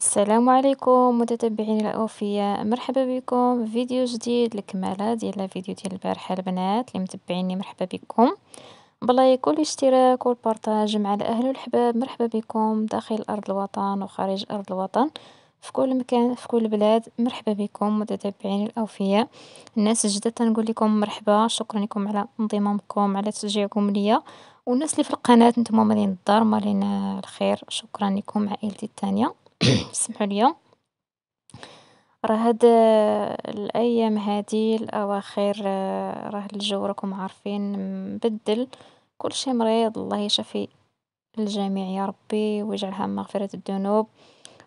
السلام عليكم متتبعين الأوفياء مرحبا بكم في فيديو جديد لكمالة ديال فيديو ديال البارحة البنات اللي متبعيني مرحبا بكم بلايك والاشتراك والبارطاج مع الأهل والحباب مرحبا بكم داخل أرض الوطن وخارج أرض الوطن في كل مكان في كل بلاد مرحبا بكم متتبعين الاوفياء الناس الجداد تنقول لكم مرحبا شكرا لكم على انضمامكم على تشجيعكم ليا والناس اللي في القناه نتوما مالين الدار مالين الخير شكرا لكم عائلتي الثانيه سمحوا لي راه هاد الايام هادي الاواخر آه، راه الجو راكم عارفين مبدل كلشي مريض الله يشفي الجميع يا ربي ويجعلها مغفرة الذنوب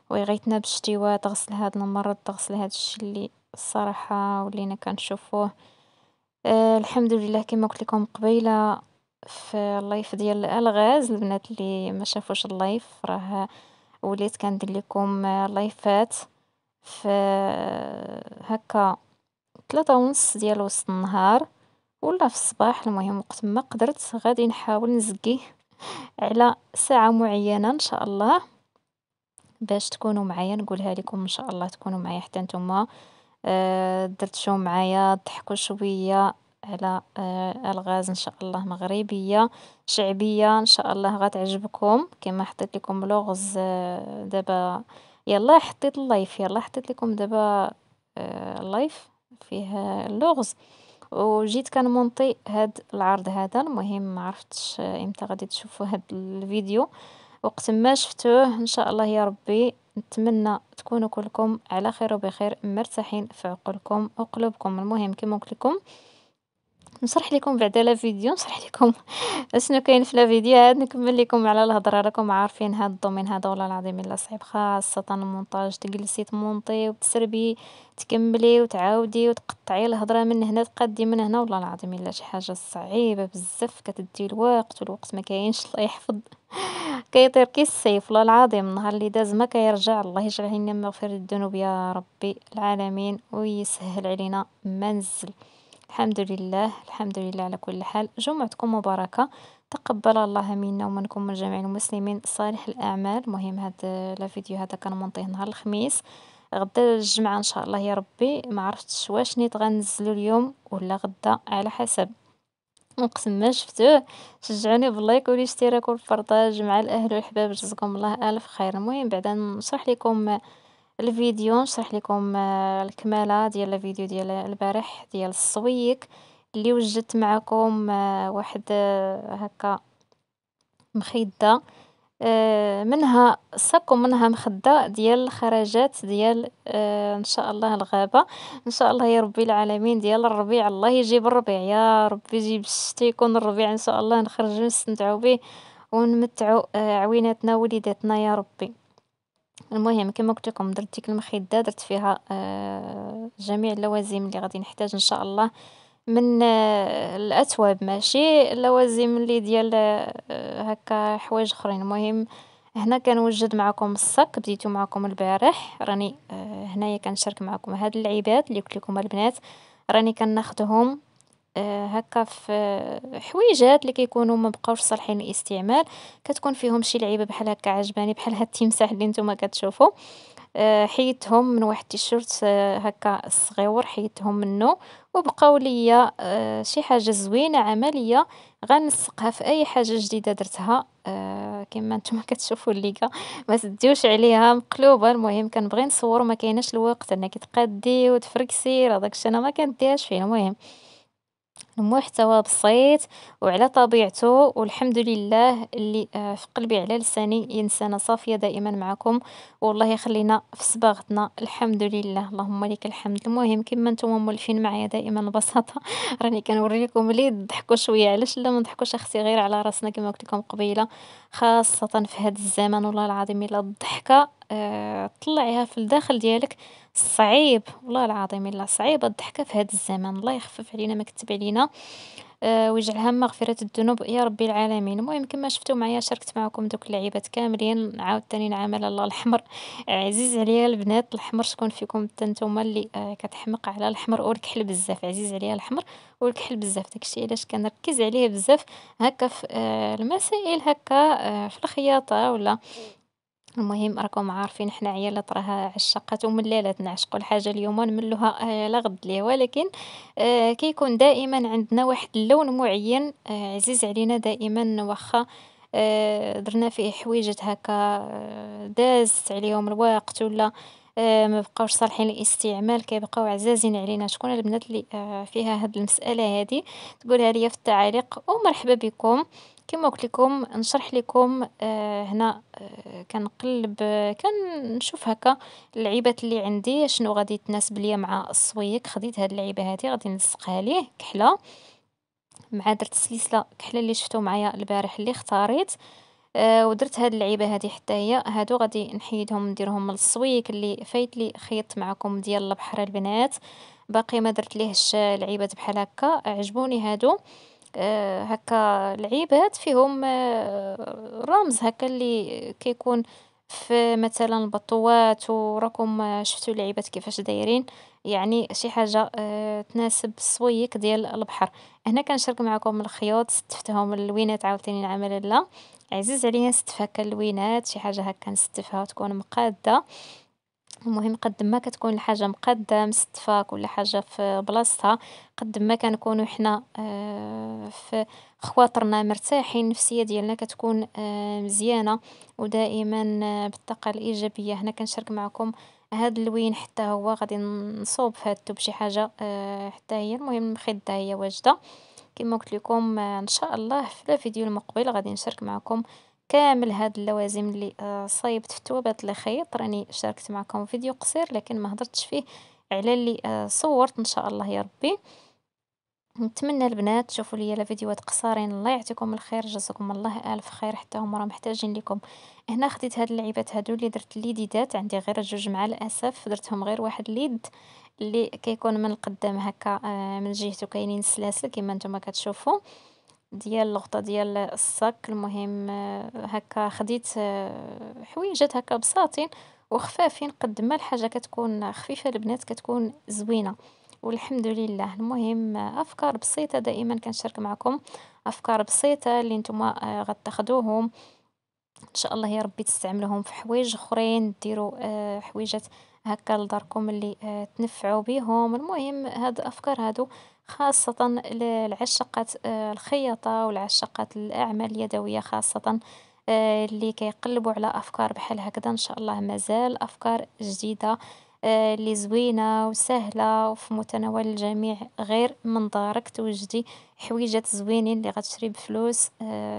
ويغيثنا بالشتيوات غسل هاد المرض غسل هاد الشيء اللي الصراحه ولينا كنشوفوه أه الحمد لله كما قلت لكم قبيله في اللايف ديال الالغاز البنات اللي ما شافوش اللايف راه وليت كندير لكم لايفات في هكا ثلاثة ونص ديال وسط النهار ولا في الصباح المهم وقت ما قدرت غادي نحاول نزكيه على ساعة معينة ان شاء الله باش تكونوا معايا نقولها لكم ان شاء الله تكونوا معايا حتى نتوما آه، درتشو معايا ضحكوا شويه على آه، الغاز ان شاء الله مغربية شعبية ان شاء الله غتعجبكم كما حطيت لكم لغز آه، دابا يلا حطيت اللايف يلا حطيت لكم دابا آه، اللايف فيه اللغز وجيت كنمونطي هاد العرض هذا المهم ما عرفتش امتى غادي تشوفوا هاد الفيديو وقت ما شفتوه ان شاء الله يا ربي نتمنى تكونوا كلكم على خير وبخير مرتاحين في عقولكم وقلوبكم المهم كما قلت لكم نشرح لكم بعد لا فيديو نشرح لكم اشنو كاين في لا فيديو عاد نكمل لكم على الهضره راكم عارفين هاد الدومين هذا والله العظيم الا صعيب خاصه المونتاج تجلسي تمونطي وتسربي تكملي وتعاودي وتقطعي الهضره من هنا تقدي من هنا والله العظيم الا شي حاجه صعيبه بزاف كتدي الوقت والوقت ما كاينش الله يحفظ كيطير كي السيف والله العظيم النهار اللي داز ما كيرجع الله يجعل لنا مغفرة الذنوب يا ربي العالمين ويسهل علينا ما نزل الحمد لله الحمد لله على كل حال جمعتكم مباركة تقبل الله منا ومنكم من جميع المسلمين صالح الأعمال مهم هاد الفيديو هذا كان منطيه نهار الخميس غدا الجمعة إن شاء الله يا ربي ما عرفتش واش نيت غنزلو اليوم ولا غدا على حسب نقسم ما شفتوه شجعوني باللايك والاشتراك والفرطاج مع الاهل والحباب جزاكم الله الف خير المهم بعدا نشرح لكم الفيديو نشرح لكم آه، الكمالة ديال الفيديو ديال البارح ديال الصويك اللي وجدت معكم آه، واحد آه، هكا مخده منها صاكو منها مخده ديال الخرجات ديال ان شاء الله الغابه ان شاء الله يا ربي العالمين ديال الربيع الله يجيب الربيع يا ربي يجيب الشتي يكون الربيع ان شاء الله نخرج نستمتعوا به ونمتعوا عويناتنا وليداتنا يا ربي المهم كما قلت لكم درت ديك المخده درت فيها آه، جميع اللوازم اللي غادي نحتاج ان شاء الله من آه، الاثواب ماشي اللوازم اللي ديال آه، هكا حوايج اخرين المهم هنا كنوجد معكم الصك بديتو معكم البارح راني هنايا كنشارك معكم هاد اللعيبات اللي قلت لكم البنات راني كناخذهم آه، هكا في حويجات اللي كيكونوا ما بقاوش صالحين للاستعمال كتكون فيهم شي لعيبه بحال هكا عجباني بحال هاد التمساح اللي نتوما كتشوفوا آه، حيدتهم من واحد التيشيرت آه، هكا صغيور حيدتهم منه وبقاو ليا شي حاجه زوينه عمليه غنلصقها في اي حاجه جديده درتها كما نتوما كتشوفوا الليكه ما سديوش عليها مقلوبه المهم كنبغي نصور وما كايناش الوقت انك تقدي وتفركسي راه داكشي انا ما كنديهاش فيه المهم المحتوى بسيط وعلى طبيعته والحمد لله اللي آه، في قلبي على لساني انسانه صافيه دائما معكم والله يخلينا في صباغتنا الحمد لله اللهم لك الحمد المهم كما نتوما مولفين معايا دائما ببساطه راني كنوريكم لي ضحكوا شويه علاش لا ما نضحكوش اختي غير على راسنا كما قلت لكم قبيله خاصه في هذا الزمان والله العظيم الا الضحكه آه، طلعيها في الداخل ديالك صعيب والله العظيم الا صعيب الضحكه في هذا الزمان الله يخفف علينا ما كتب علينا آه، ويجعلها مغفره الذنوب يا ربي العالمين المهم كما شفتوا معايا شاركت معكم دوك اللعيبات كاملين عاوتاني نعمل الله الحمر عزيز عليا البنات الحمر شكون فيكم نتوما اللي آه، كتحمق على الحمر والكحل بزاف عزيز عليا الحمر والكحل بزاف داكشي علاش كنركز عليه بزاف هكا في آه، المسائل هكا في الخياطه ولا المهم راكم عارفين حنا عيالات راه عشاقات الليلات نعشقوا الحاجه اليوم نملوها آه، لا غد ليه ولكن آه، كيكون دائما عندنا واحد اللون معين آه، عزيز علينا دائما واخا درنا فيه حويجات هكا داز عليهم الوقت ولا ما بقاوش صالحين للاستعمال كيبقاو عزازين علينا شكون البنات اللي فيها هاد المساله هادي تقولها لي في التعاليق ومرحبا بكم كيما قلت لكم نشرح لكم آه، هنا آه، كنقلب آه، كنشوف هكا اللعيبات اللي عندي شنو غادي تناسب ليا مع الصويك خديت هاد اللعيبه هادي غادي نلصقها ليه كحله مع درت السلسله كحله اللي شفتو معايا البارح اللي اختاريت ودرت هاد اللعيبه هادي حتى هي هادو غادي نحيدهم نديرهم للصويك اللي فايت لي خيطت معكم ديال البحر البنات باقي ما درت ليهش لعيبات بحال هكا عجبوني هادو آه، هكا لعيبات فيهم آه، رمز هكا اللي كيكون في مثلا البطوات وراكم آه، شفتوا العيبات كيفاش دايرين يعني شي حاجه تناسب السويك ديال البحر هنا كنشارك معكم الخيوط ستفتهم اللوينات عاوتاني نعمل لا عزيز عليا نستف هكا اللوينات شي حاجه هكا نستفها وتكون مقاده المهم قد ما كتكون الحاجة مقادة مستفة كل حاجة في بلاصتها قد ما كنكونو حنا آه، في خواطرنا مرتاحين النفسية ديالنا كتكون آه، مزيانة ودائما آه، بالطاقة الإيجابية. هنا كنشارك معكم هاد اللوين حتى هو غادي نصوب فاتو بشي حاجة حتى هي المهم المخدة هي واجدة كيما قلت لكم ان شاء الله في الفيديو المقبل غادي نشارك معكم. كامل هاد اللوازم اللي آه، صايبت فيتو بهاد الخيط راني شاركت معكم فيديو قصير لكن ما هضرتش فيه على اللي آه، صورت ان شاء الله يا ربي نتمنى البنات تشوفوا لي لا فيديوهات قصارين الله يعطيكم الخير جزاكم الله الف خير حتى هما راه محتاجين لكم هنا خديت هاد اللعيبات هادو اللي درت ليديدات عندي غير جوج مع الاسف درتهم غير واحد ليد اللي كيكون من القدام هكا آه، من جهته كاينين سلاسل كما نتوما كتشوفوا ديال الغطا ديال الصك المهم هكا خديت حويجات هكا بساطين وخفافين قد ما الحاجه كتكون خفيفه البنات كتكون زوينه والحمد لله المهم افكار بسيطه دائما كنشارك معكم افكار بسيطه اللي نتوما آه، غتاخذوهم ان شاء الله يا ربي تستعملوهم في حوايج اخرين ديروا آه، حويجات هكا لداركم اللي آه، تنفعوا بهم المهم هاد الافكار هادو خاصة العشاقات آه، الخياطة والعشاقات الأعمال اليدوية خاصة آه، اللي كيقلبوا على أفكار بحال هكذا إن شاء الله مازال أفكار جديدة آه، اللي زوينة وسهلة وفي متناول الجميع غير من دارك توجدي حويجات زوينين اللي غتشري بفلوس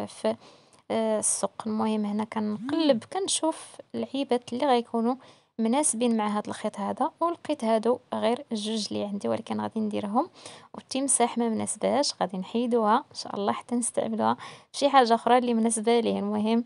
في السوق. المهم هنا كنقلب كنشوف العيبات اللي غيكونوا. مناسبين مع هذا الخيط هذا ولقيت هادو غير جوج اللي عندي ولكن غادي نديرهم والتمساح ما مناسباش غادي نحيدوها ان شاء الله حتى نستعملوها شي حاجه اخرى اللي مناسبه ليه المهم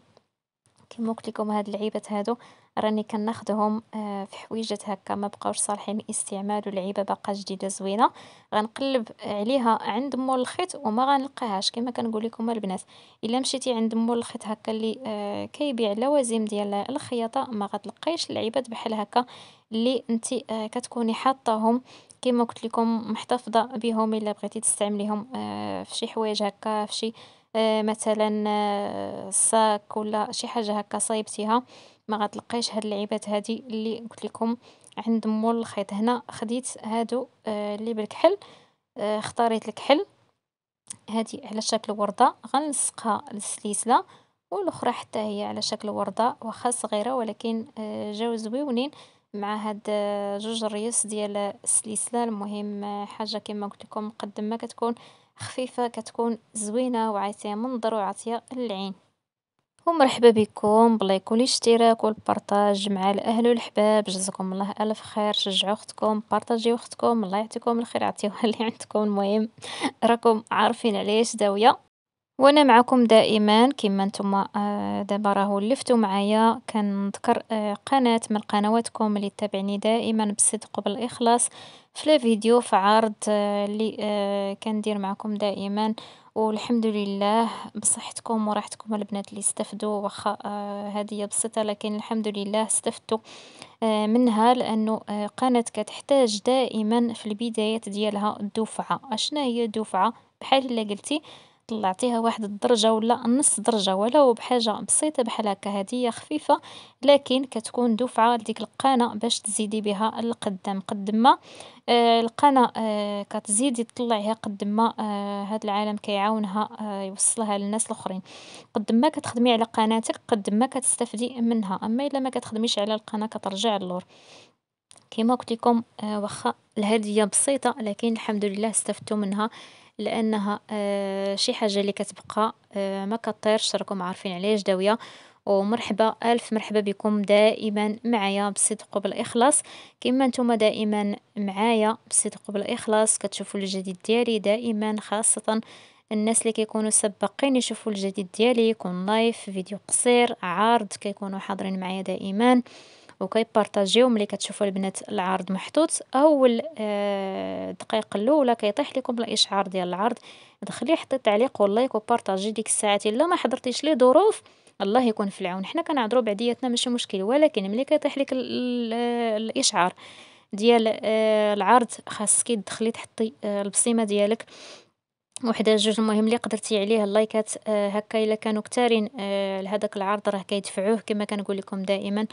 كما قلت لكم هاد العيبات هادو راني كناخدهم آه، في حويجات هكا ما بقاوش صالحين للاستعمال ولعيبه باقا جديده زوينه غنقلب عليها عند مول الخيط وما غنلقاهاش كما كنقول لكم البنات الا مشيتي عند مول الخيط هكا اللي آه، كيبيع لوازم ديال الخياطه ما غتلقايش لعيبات بحال هكا اللي انت آه، كتكوني حاطاهم كما قلت لكم محتفظه بهم الا بغيتي تستعمليهم في شي حوايج هكا في شي آه، مثلا الصاك آه، ولا شي حاجة هكا صايبتيها ما غتلقايش هاد اللعيبات هادي اللي قلت لكم عند مول الخيط هنا خديت هادو آه، اللي بالكحل اختاريت الكحل هادي على شكل وردة غنلصقها للسلسلة والاخرى حتى هي على شكل وردة واخا صغيرة ولكن جاو زويونين مع هاد جوج ريس ديال السلسلة المهم حاجة كما قلت لكم قد ما كتكون خفيفة كتكون زوينة وعاتية منظر وعاتية للعين، ومرحبا بكم باللايك والاشتراك والبارطاج مع الاهل والحباب جزاكم الله الف خير شجعوا اختكم بارطاجيو اختكم الله يعطيكم الخير عطيوها اللي عندكم المهم راكم عارفين علاش داويه وانا معكم دائما كما نتوما آه، دابا راهو لفتوا معايا كنذكر آه، قناة من قنواتكم اللي تتابعني دائما بالصدق وبالاخلاص في فيديو في عرض آه، اللي كندير معكم دائما والحمد لله بصحتكم وراحتكم البنات اللي استفدوا واخا هذه بسيطه لكن الحمد لله استفدتوا منها لانه قناه كتحتاج دائما في البدايات ديالها الدفعه اشنا هي الدفعه بحال الا قلتي طلعتيها واحد الدرجة ولا نص درجة ولو بحاجة بسيطة بحال هكا هدية خفيفة لكن كتكون دفعة لديك القناة باش تزيدي بها القدام قد ما آه، القناة آه، كتزيدي تطلعيها قد ما آه، هاد العالم كيعاونها يوصلها للناس الاخرين قد ما كتخدمي على قناتك قد ما كتستافدي منها اما الا ما كتخدميش على القناة كترجع للور. كيما لكم آه، واخا الهدية بسيطة لكن الحمد لله استفدتو منها، لأنها آه، شي حاجة اللي كتبقى آه، مكطيرش راكم عارفين علاش داوية ومرحبا ألف مرحبا بكم دائما معايا بالصدق وبالإخلاص، كيما نتوما دائما معايا بالصدق وبالإخلاص كتشوفو الجديد ديالي دائما، خاصة الناس اللي كيكونوا سباقين يشوفو الجديد ديالي، يكون لايف، فيديو قصير، عارض، كيكونو حاضرين معايا دائما. وكيبارطاجيو ملي كتشوفوا البنات العرض محطوط اول آه، دقيقه الاولى كيطيح لكم الاشعار ديال العرض دخلي حطي تعليق واللايك وبارطاجي ديك الساعات الا ما حضرتيش لظروف الله يكون في العون حنا كنهضروا بعدياتنا ماشي مشكل ولكن ملي كيطيح لك الاشعار ديال آه، العرض خاصك تدخلي تحطي آه، البصيمه ديالك وحده جوج المهم اللي قدرتي عليه اللايكات هكا الا كانوا كثارين لهذاك العرض راه كيدفعوه كما كنقول لكم دائما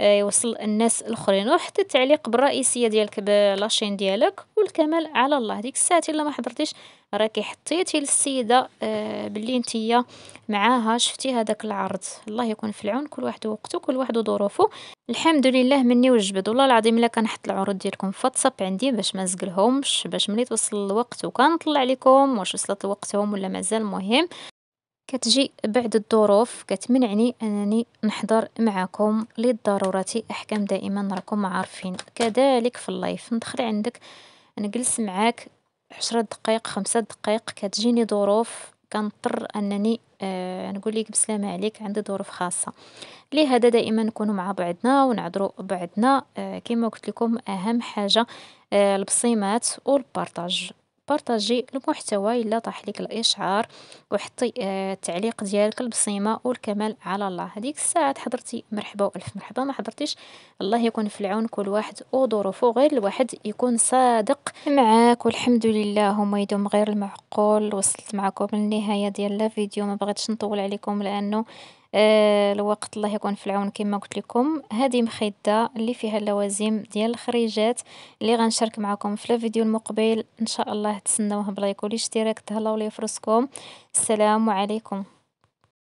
آه، يوصل الناس الاخرين وحتى التعليق بالرئيسيه ديالك بلاشين ديالك والكمال على الله ديك الساعه الا ما حضرتيش راكي حطيتي للسيده آه، باللي نتيا معاها شفتي هذاك العرض الله يكون في العون كل واحد وقته كل واحد وظروفه الحمد لله مني وجبد والله العظيم الا كنحط العروض ديالكم في واتساب عندي باش ما نزقلهمش باش ملي توصل الوقت وكنطلع لكم واش وصلت وقتهم ولا مازال مهم كتجي بعد الظروف كتمنعني أنني نحضر معكم للضرورة أحكام دائما راكم عارفين كذلك في اللايف ندخل عندك نجلس معاك عشرة دقائق خمسة دقائق كتجيني ظروف كنضطر انني آه نقول لك بسلامه عليك عندي ظروف خاصه لهذا دائما نكونوا مع بعضنا ونعذروا بعضنا آه كما قلت لكم اهم حاجه آه البصيمات والبارطاج بارطاجي المحتوى إلا طاح لك الإشعار وحطي آه، التعليق ديالك البصيمة والكمال على الله هذيك الساعة حضرتي مرحبا وألف مرحبا ما حضرتيش الله يكون في العون كل واحد وظروفه غير الواحد يكون صادق معاك والحمد لله هما يدوم غير المعقول وصلت معكم للنهاية ديال لا فيديو ما بغيتش نطول عليكم لأنه الوقت آه، الله يكون في العون كما قلت لكم هذه مخده اللي فيها اللوازم ديال الخريجات اللي غنشارك معكم في الفيديو المقبل ان شاء الله تسناوه بلايك والاشتراك تهلاو لي فرصكم السلام عليكم